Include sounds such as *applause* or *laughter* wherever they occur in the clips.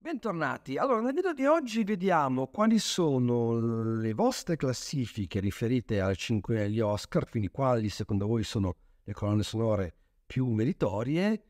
Bentornati. Allora, nel video di oggi vediamo quali sono le vostre classifiche riferite ai 5 agli Oscar, quindi quali secondo voi sono le colonne sonore più meritorie,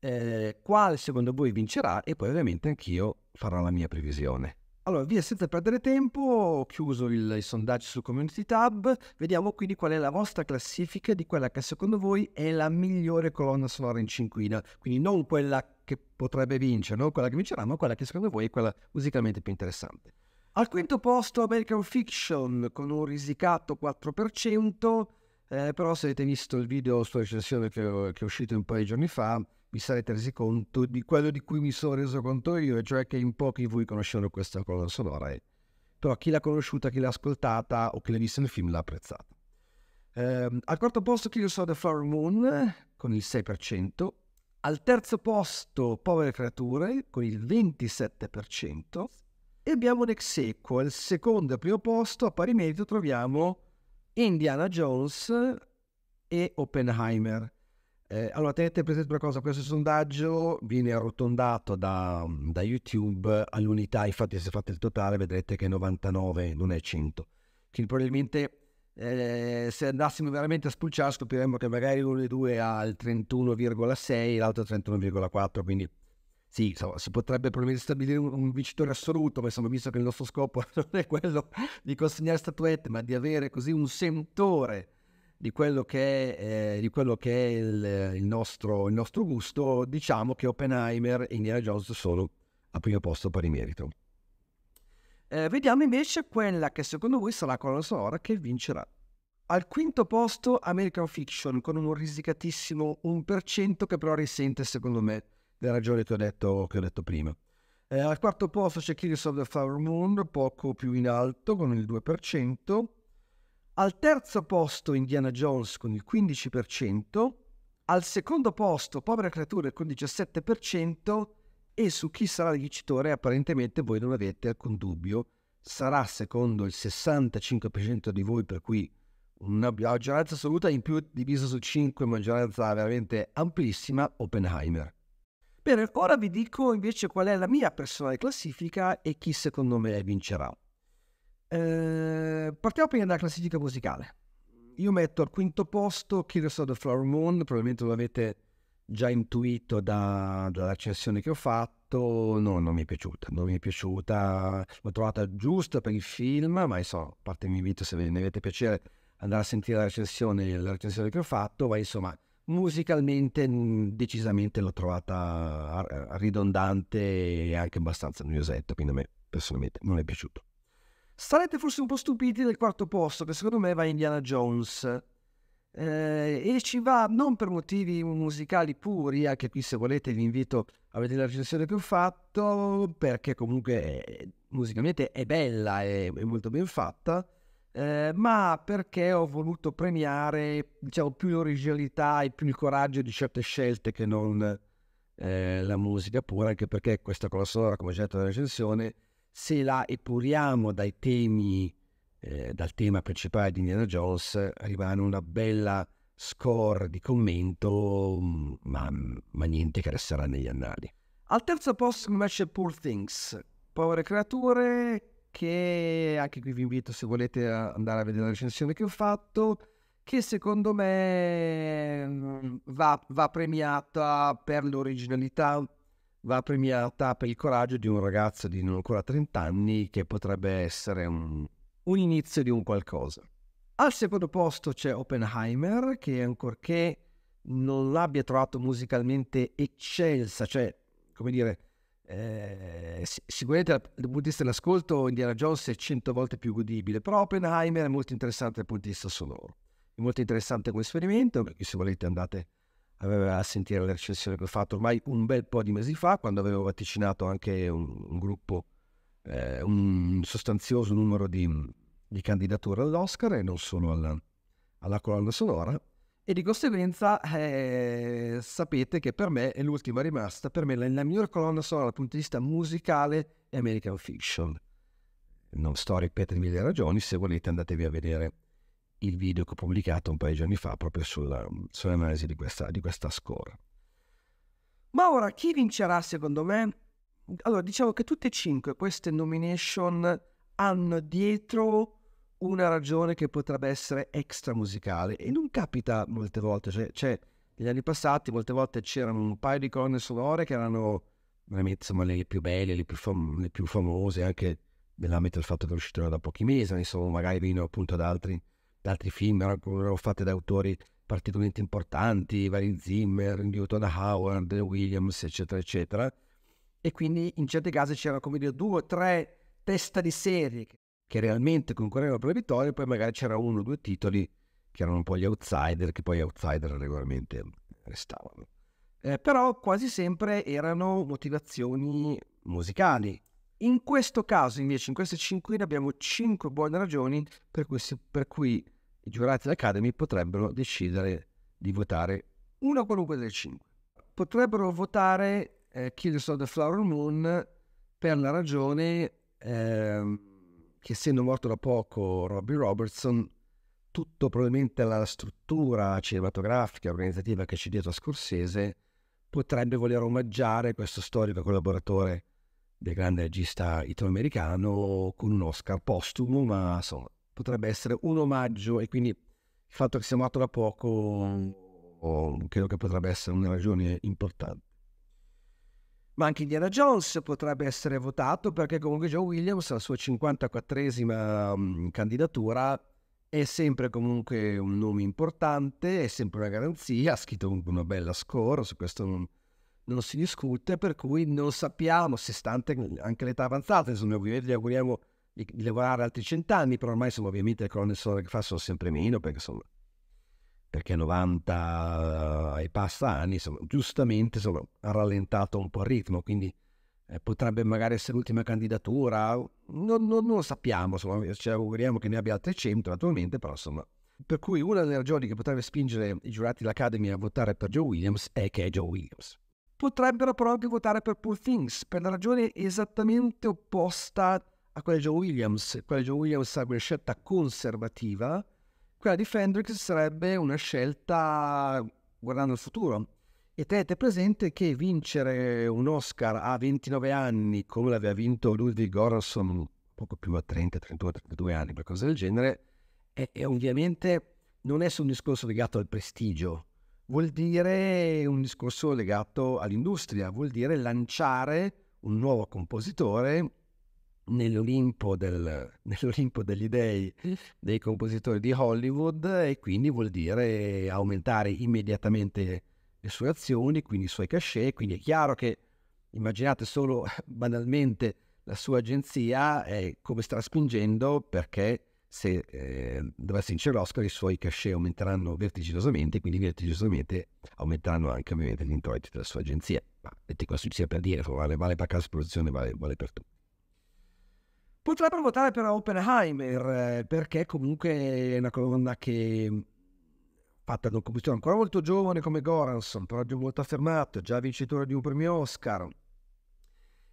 eh, quale secondo voi vincerà e poi ovviamente anch'io farò la mia previsione. Allora, via senza perdere tempo, ho chiuso il, il sondaggio sul Community Tab, vediamo quindi qual è la vostra classifica di quella che secondo voi è la migliore colonna sonora in cinquina, quindi non quella che potrebbe vincere, non quella che vincerà, ma quella che secondo voi è quella musicalmente più interessante. Al quinto posto American Fiction con un risicato 4%, eh, però se avete visto il video sulla recensione che, che è uscito un paio di giorni fa, vi sarete resi conto di quello di cui mi sono reso conto io, e cioè che in pochi di voi conoscevano questa colonna sonora, e, però chi l'ha conosciuta, chi l'ha ascoltata o chi l'ha vista nel film l'ha apprezzata. Ehm, al quarto posto Killers of the Flower Moon con il 6%, al terzo posto Povere Creature con il 27%, e abbiamo un ex equo, al secondo e primo posto a pari merito troviamo Indiana Jones e Oppenheimer eh, allora tenete presente una cosa, questo sondaggio viene arrotondato da, mm, da YouTube all'unità, infatti se fate il totale vedrete che è 99, non è 100. Quindi probabilmente eh, se andassimo veramente a spulciare scopriremmo che magari uno dei due ha il 31,6 e l'altro 31,4, quindi sì, insomma, si potrebbe probabilmente stabilire un, un, vincitore assoluto, ma insomma, visto che il nostro scopo *laughs* non è quello di consegnare statuette, ma di avere così un sentore di quello che è, eh, di quello che è il, il, nostro, il nostro gusto, diciamo che Oppenheimer e Indiana Jones sono al primo posto per il merito. Eh, vediamo invece quella che secondo voi sarà la colonna sonora che vincerà. Al quinto posto American Fiction con un risicatissimo 1% che però risente secondo me le ragioni che ho detto, che ho detto prima. Eh, al quarto posto c'è Killers of the Flower Moon, poco più in alto con il 2%. Al terzo posto Indiana Jones con il 15%, al secondo posto Povera Creatura con il 17% e su chi sarà il vincitore apparentemente voi non avete alcun dubbio. Sarà secondo il 65% di voi per cui una maggioranza assoluta in più divisa su 5, maggioranza veramente amplissima, Oppenheimer. Bene, ora vi dico invece qual è la mia personale classifica e chi secondo me vincerà. Ehm, partiamo prima dalla classifica musicale. Io metto al quinto posto Killers of the Flower Moon, probabilmente lo avete già intuito da, dalla cessione che ho fatto, no, non mi è piaciuta, non mi è piaciuta, l'ho trovata giusta per il film, ma insomma, a parte mi invito se ne avete piacere andare a sentire la recensione, la recensione che ho fatto, ma insomma, musicalmente mm, decisamente l'ho trovata ah, ridondante e anche abbastanza noiosetta, quindi a me personalmente non è piaciuto. Sarete forse un po' stupiti del quarto posto, che secondo me va Indiana Jones. Eh, e ci va non per motivi musicali puri, anche eh, qui se volete vi invito a vedere la recensione che ho fatto, perché comunque è, eh, musicalmente è bella e molto ben fatta, eh, ma perché ho voluto premiare diciamo, più l'originalità e più il coraggio di certe scelte che non eh, la musica pura, anche perché questa colonna sonora, come ho già detto nella recensione, se la epuriamo dai temi, eh, dal tema principale di Indiana Jones, rimane una bella score di commento, mm, ma, mm, ma niente che resterà negli annali. Al terzo posto invece Poor Things, povere creature, che anche qui vi invito se volete andare a vedere la recensione che ho fatto, che secondo me mm, va, va premiata per l'originalità, va premiata per il coraggio di un ragazzo di non ancora 30 anni che potrebbe essere un, un inizio di un qualcosa. Al secondo posto c'è Oppenheimer che ancorché non l'abbia trovato musicalmente eccelsa, cioè come dire, eh, sicuramente dal punto di vista dell'ascolto Indiana Jones è 100 volte più godibile, però Oppenheimer è molto interessante dal punto di vista sonoro, è molto interessante come esperimento, se volete andate aveva a sentire la recensione che ho fatto ormai un bel po' di mesi fa, quando avevo vaticinato anche un, un gruppo, eh, un sostanzioso numero di, di candidature all'Oscar e non solo alla, alla colonna sonora. E di conseguenza eh, sapete che per me è l'ultima rimasta, per me la, la migliore colonna sonora dal punto di vista musicale è American Fiction. Non sto a ripetermi le ragioni, se volete andatevi a vedere il video che ho pubblicato un paio di giorni fa proprio sulla, sull'analisi di questa, di questa score. Ma ora chi vincerà secondo me? Allora, diciamo che tutte e cinque queste nomination hanno dietro una ragione che potrebbe essere extra musicale e non capita molte volte, cioè, cioè negli anni passati molte volte c'erano un paio di corne sonore che erano veramente insomma, le più belle, le più, fam- le più famose, anche nell'ambito del fatto che è uscito da pochi mesi, insomma magari vino appunto ad altri altri film erano fatte da autori particolarmente importanti, vari Zimmer, Newton Howard, Williams, eccetera, eccetera. E quindi in certi casi c'erano come dire due o tre testa di serie che realmente concorrevano per le vittorie, poi magari c'era uno o due titoli che erano un po' gli outsider, che poi gli outsider regolarmente restavano. Eh, però quasi sempre erano motivazioni musicali. In questo caso, invece, in queste cinque, abbiamo cinque buone ragioni per cui, per cui i giurati dell'Academy potrebbero decidere di votare una qualunque delle cinque. Potrebbero votare eh, Killers of the Flower Moon per la ragione eh, che essendo morto da poco Robbie Robertson, tutto probabilmente la struttura cinematografica, organizzativa che c'è dietro a Scorsese, potrebbe voler omaggiare questo storico collaboratore del grande regista italoamericano con un Oscar postumo, ma insomma potrebbe essere un omaggio e quindi il fatto che sia morto da poco oh, credo che potrebbe essere una ragione importante. Ma anche Indiana Jones potrebbe essere votato perché comunque Joe Williams, la sua 54esima mm, candidatura, è sempre comunque un nome importante, è sempre una garanzia, ha scritto comunque una bella score, su questo non, non si discute, per cui non sappiamo se stante anche l'età avanzata, insomma, ovviamente gli auguriamo di, di lavorare altri cent'anni, però ormai sono ovviamente le colonne sonore che fa sono sempre meno perché sono perché 90 eh, e passa anni, insomma, giustamente insomma, ha rallentato un po' il ritmo, quindi eh, potrebbe magari essere l'ultima candidatura, non, non, non lo sappiamo, insomma, eh, ci auguriamo che ne abbia altre 100 attualmente, però insomma... Per cui una delle ragioni che potrebbe spingere i giurati dell'Academy a votare per Joe Williams è che è Joe Williams. Potrebbero però anche votare per Poor Things, per la ragione esattamente opposta a quella di Joe Williams, quella di Joe Williams sarebbe una scelta conservativa, quella di Fendrix sarebbe una scelta guardando il futuro. E tenete presente che vincere un Oscar a 29 anni, come l'aveva vinto Ludwig Göransson poco più a 30, 31, 32 anni, qualcosa del genere, è, è ovviamente non è solo un discorso legato al prestigio, vuol dire un discorso legato all'industria, vuol dire lanciare un nuovo compositore nell'Olimpo, del, *laughs* nell'Olimpo, degli dei dei compositori di Hollywood e quindi vuol dire aumentare immediatamente le sue azioni, quindi i suoi cachet, quindi è chiaro che immaginate solo *laughs* banalmente la sua agenzia e come sta spingendo perché se eh, dovesse vincere l'Oscar i suoi cachet aumenteranno vertiginosamente, quindi vertiginosamente aumenteranno anche ovviamente gli introiti della sua agenzia. Ma detto questo sia per dire, vale, vale per casa produzione, vale, vale per tutto. Potrebbero votare per Oppenheimer, perché comunque è una colonna che fatta da un compositore ancora molto giovane come Goranson, però già molto affermato, già vincitore di un premio Oscar,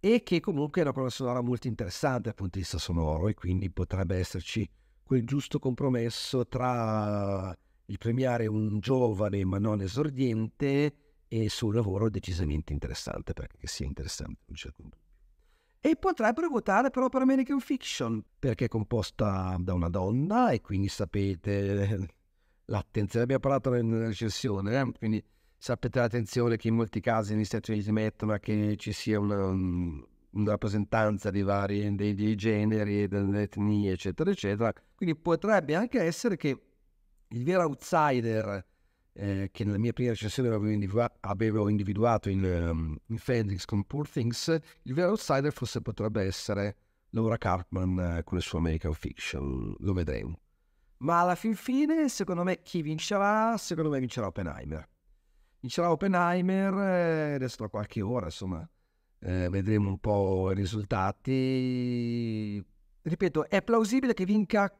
e che comunque è una colonna sonora molto interessante dal punto di vista sonoro, e quindi potrebbe esserci quel giusto compromesso tra il premiare un giovane ma non esordiente e il suo lavoro decisamente interessante, perché sia interessante a un certo punto e potrebbero votare però per American Fiction, perché è composta da una donna e quindi sapete *laughs* l'attenzione, abbiamo parlato nella recessione, eh? quindi sapete l'attenzione che in molti casi negli Stati Uniti mettono a che ci sia una, una rappresentanza di vari dei, dei generi, delle etnie, eccetera, eccetera. Quindi potrebbe anche essere che il vero outsider eh, che nella mia prima recensione avevo, avevo individuato in, um, ehm, in Fendrix con Poor Things, il vero outsider forse potrebbe essere Laura Cartman eh, con le sue American Fiction, lo vedremo. Ma alla fin fine, secondo me, chi vincerà? Secondo me vincerà Oppenheimer. Vincerà Oppenheimer, eh, adesso tra qualche ora, insomma, eh, vedremo un po' i risultati. Ripeto, è plausibile che vinca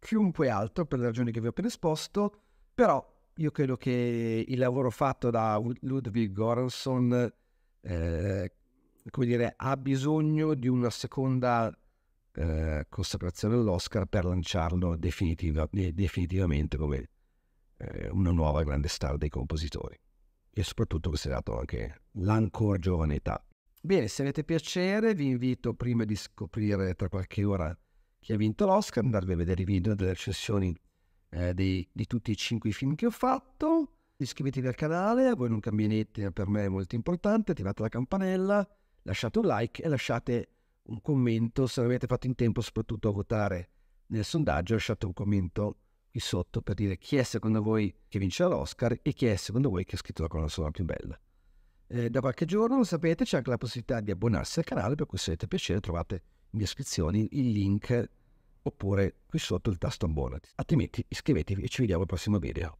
chiunque altro per le ragioni che vi ho appena esposto, però io credo che il lavoro fatto da Ludwig Göransson eh, come dire, ha bisogno di una seconda eh, consacrazione all'Oscar per lanciarlo definitiva, definitivamente come eh, una nuova grande star dei compositori e soprattutto considerato anche l'ancora giovane età. Bene, se avete piacere vi invito prima di scoprire tra qualche ora chi ha vinto l'Oscar, andarvi a vedere i video delle recensioni eh, di, di tutti i cinque film che ho fatto. Iscrivetevi al canale, a voi non cambia per me è molto importante, attivate la campanella, lasciate un like e lasciate un commento se avete fatto in tempo soprattutto a votare nel sondaggio, lasciate un commento qui sotto per dire chi è secondo voi che vince l'Oscar e chi è secondo voi che ha scritto la colonna più bella. Eh, da qualche giorno, lo sapete, c'è anche la possibilità di abbonarsi al canale, per cui se avete piacere trovate in descrizione il link oppure qui sotto il tasto abbonati. Altrimenti iscrivetevi e ci vediamo al prossimo video.